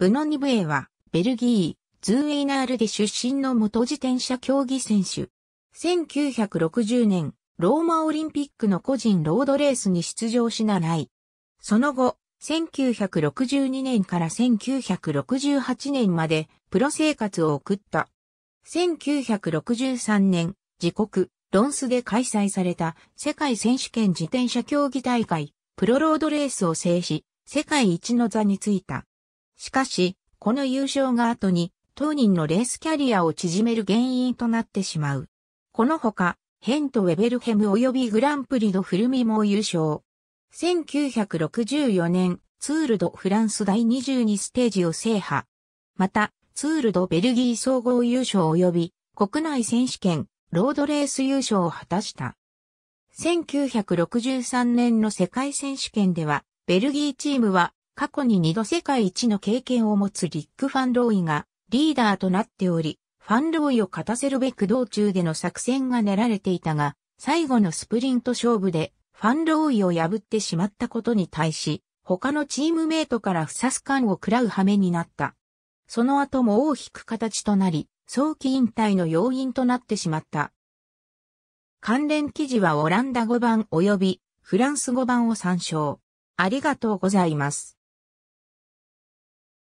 ブノニブエは、ベルギー、ズーエイナールで出身の元自転車競技選手。1960年、ローマオリンピックの個人ロードレースに出場しらい。その後、1962年から1968年までプロ生活を送った。1963年、自国、ロンスで開催された世界選手権自転車競技大会、プロロードレースを制し、世界一の座についた。しかし、この優勝が後に、当人のレースキャリアを縮める原因となってしまう。このほか、ヘント・ウェベルヘム及びグランプリド・フルミも優勝。1964年、ツール・ド・フランス第22ステージを制覇。また、ツール・ド・ベルギー総合優勝及び、国内選手権、ロードレース優勝を果たした。1963年の世界選手権では、ベルギーチームは過去に2度世界一の経験を持つリック・ファンローイがリーダーとなっており、ファンローイを勝たせるべく道中での作戦が練られていたが、最後のスプリント勝負でファンローイを破ってしまったことに対し、他のチームメイトから不殺感を喰らう羽目になった。その後も大きく形となり、早期引退の要因となってしまった。関連記事はオランダ語版及びフランス語版を参照。ありがとうございます。